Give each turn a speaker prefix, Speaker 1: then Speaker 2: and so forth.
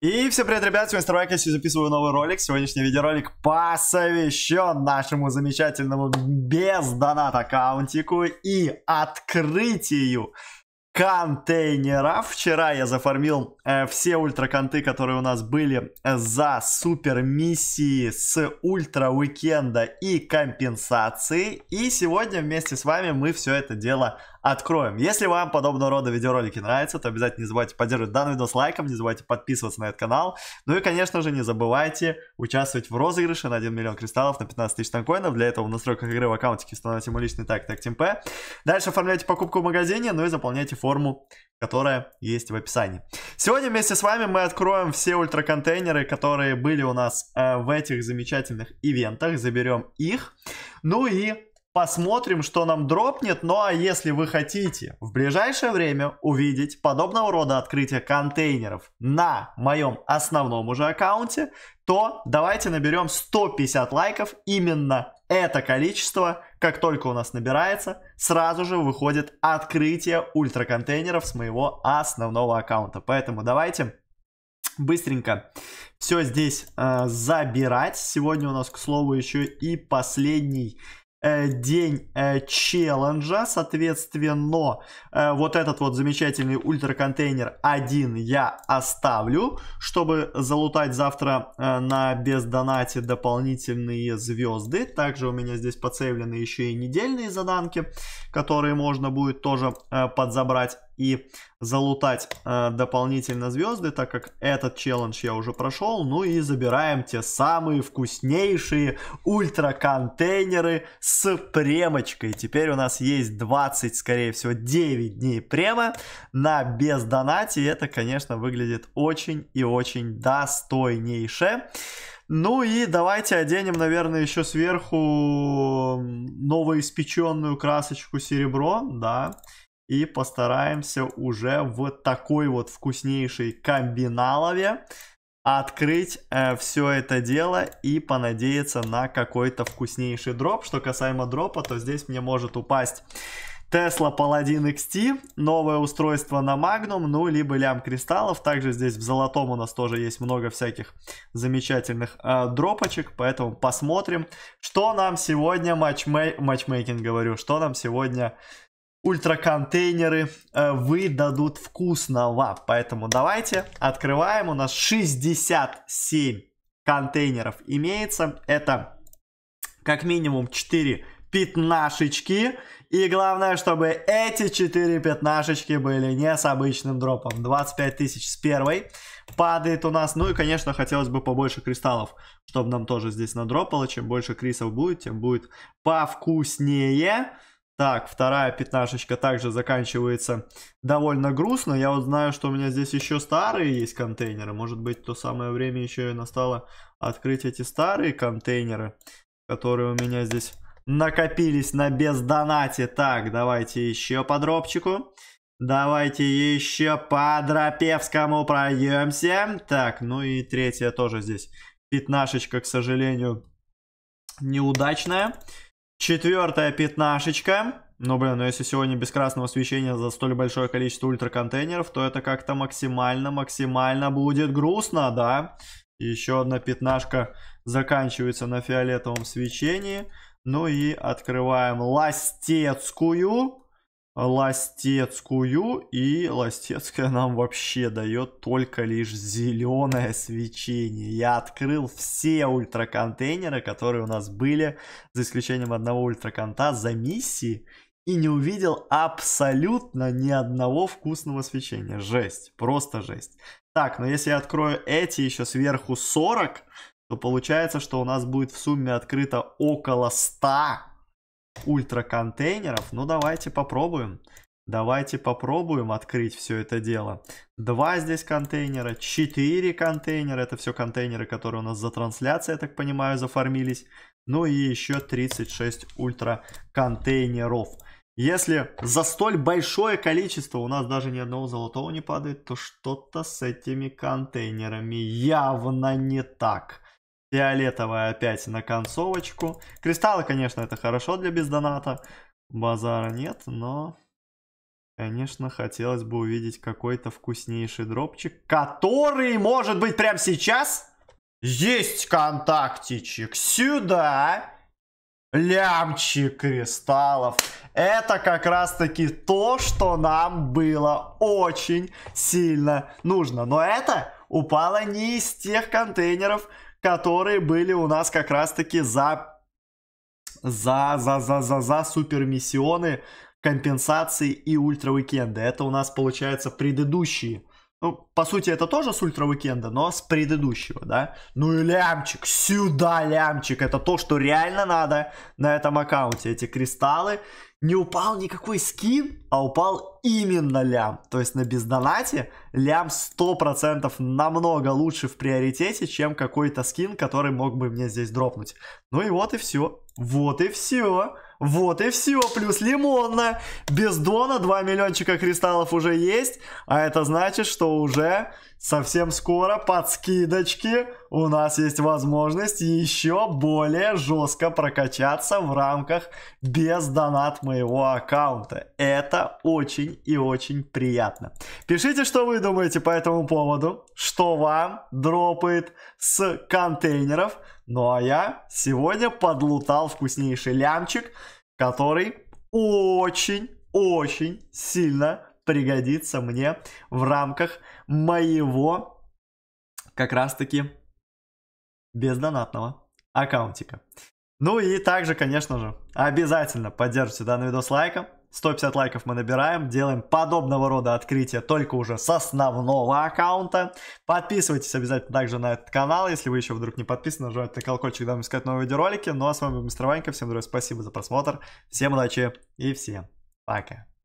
Speaker 1: И всем привет, ребят, с вами я сегодня записываю новый ролик. Сегодняшний видеоролик посвящен нашему замечательному без донат аккаунтику и открытию контейнера. Вчера я зафармил э, все ультраконты, которые у нас были за супер миссии с ультра уикенда и компенсации. И сегодня вместе с вами мы все это дело откроем. Если вам подобного рода видеоролики нравятся, то обязательно не забывайте поддерживать данный видос лайком, не забывайте подписываться на этот канал. Ну и, конечно же, не забывайте участвовать в розыгрыше на 1 миллион кристаллов на 15 тысяч танкоинов. Для этого в настройках игры в аккаунтике установите мой личный так так ТМП. Дальше оформляйте покупку в магазине, ну и заполняйте форму которая есть в описании. Сегодня вместе с вами мы откроем все ультраконтейнеры, которые были у нас э, в этих замечательных ивентах, заберем их. Ну и Посмотрим, что нам дропнет. Ну а если вы хотите в ближайшее время увидеть подобного рода открытие контейнеров на моем основном уже аккаунте, то давайте наберем 150 лайков. Именно это количество, как только у нас набирается, сразу же выходит открытие ультраконтейнеров с моего основного аккаунта. Поэтому давайте быстренько все здесь э, забирать. Сегодня у нас, к слову, еще и последний Э, день э, челленджа, соответственно, э, вот этот вот замечательный ультраконтейнер один я оставлю, чтобы залутать завтра на бездонате дополнительные звезды. Также у меня здесь подсейвлены еще и недельные заданки, которые можно будет тоже подзабрать и залутать э, дополнительно звезды, так как этот челлендж я уже прошел. Ну и забираем те самые вкуснейшие ультра-контейнеры с премочкой. Теперь у нас есть 20, скорее всего, 9 дней према на бездонате. И это, конечно, выглядит очень и очень достойнейше. Ну и давайте оденем, наверное, еще сверху новоиспеченную красочку серебро, да и постараемся уже в такой вот вкуснейшей комбиналове открыть э, все это дело и понадеяться на какой-то вкуснейший дроп. Что касаемо дропа, то здесь мне может упасть Tesla Paladin XT, новое устройство на Magnum, ну, либо лям кристаллов. Также здесь в золотом у нас тоже есть много всяких замечательных э, дропочек, поэтому посмотрим, что нам сегодня матчмей... матчмейкинг, говорю, что нам сегодня ультраконтейнеры э, выдадут вкусного. Поэтому давайте открываем. У нас 67 контейнеров имеется. Это как минимум 4 пятнашечки. И главное, чтобы эти 4 пятнашечки были не с обычным дропом. 25 тысяч с первой падает у нас. Ну и, конечно, хотелось бы побольше кристаллов, чтобы нам тоже здесь надропало. Чем больше крисов будет, тем будет повкуснее. Так, вторая пятнашечка также заканчивается довольно грустно. Я вот знаю, что у меня здесь еще старые есть контейнеры. Может быть, то самое время еще и настало открыть эти старые контейнеры, которые у меня здесь накопились на бездонате. Так, давайте еще по дропчику. Давайте еще по Дропевскому пройдемся. Так, ну и третья тоже здесь пятнашечка, к сожалению, неудачная. Неудачная. Четвертая пятнашечка. Ну, блин, ну если сегодня без красного свечения за столь большое количество ультраконтейнеров, то это как-то максимально-максимально будет грустно, да? Еще одна пятнашка заканчивается на фиолетовом свечении. Ну и открываем ластецкую ластецкую, и ластецкая нам вообще дает только лишь зеленое свечение. Я открыл все ультраконтейнеры, которые у нас были, за исключением одного ультраконта за миссии, и не увидел абсолютно ни одного вкусного свечения. Жесть, просто жесть. Так, но ну если я открою эти еще сверху 40, то получается, что у нас будет в сумме открыто около 100 ультра контейнеров. Ну, давайте попробуем. Давайте попробуем открыть все это дело. Два здесь контейнера, четыре контейнера. Это все контейнеры, которые у нас за трансляцией, я так понимаю, заформились. Ну и еще 36 ультра контейнеров. Если за столь большое количество у нас даже ни одного золотого не падает, то что-то с этими контейнерами явно не так. Фиолетовая опять на концовочку. Кристаллы, конечно, это хорошо для бездоната. Базара нет, но... Конечно, хотелось бы увидеть какой-то вкуснейший дропчик, который, может быть, прямо сейчас... Есть контактичек. Сюда. Лямчик кристаллов. Это как раз таки то, что нам было очень сильно нужно. Но это упало не из тех контейнеров, которые были у нас как раз-таки за, за, за, за, за, за супермиссионы, компенсации и ультра-уикенды. Это у нас, получается, предыдущие ну, по сути, это тоже с Ультра но с предыдущего, да? Ну и лямчик, сюда лямчик. Это то, что реально надо на этом аккаунте. Эти кристаллы. Не упал никакой скин, а упал именно лям. То есть на бездонате лям 100% намного лучше в приоритете, чем какой-то скин, который мог бы мне здесь дропнуть. Ну и вот и все. Вот и все. Вот и все, плюс лимонная. Без дона 2 миллиончика кристаллов уже есть, а это значит, что уже совсем скоро под скидочки у нас есть возможность еще более жестко прокачаться в рамках без донат моего аккаунта. Это очень и очень приятно. Пишите, что вы думаете по этому поводу, что вам дропает с контейнеров. Ну а я сегодня подлутал вкуснейший лямчик, который очень-очень сильно пригодится мне в рамках моего как раз-таки без донатного аккаунтика. Ну и также, конечно же, обязательно поддержите данный видос лайком. 150 лайков мы набираем, делаем подобного рода открытия только уже с основного аккаунта. Подписывайтесь обязательно также на этот канал, если вы еще вдруг не подписаны, нажимайте на колокольчик, дам искать новые видеоролики. Ну а с вами был Мистер Ванька, всем, друзья, спасибо за просмотр, всем удачи и всем пока.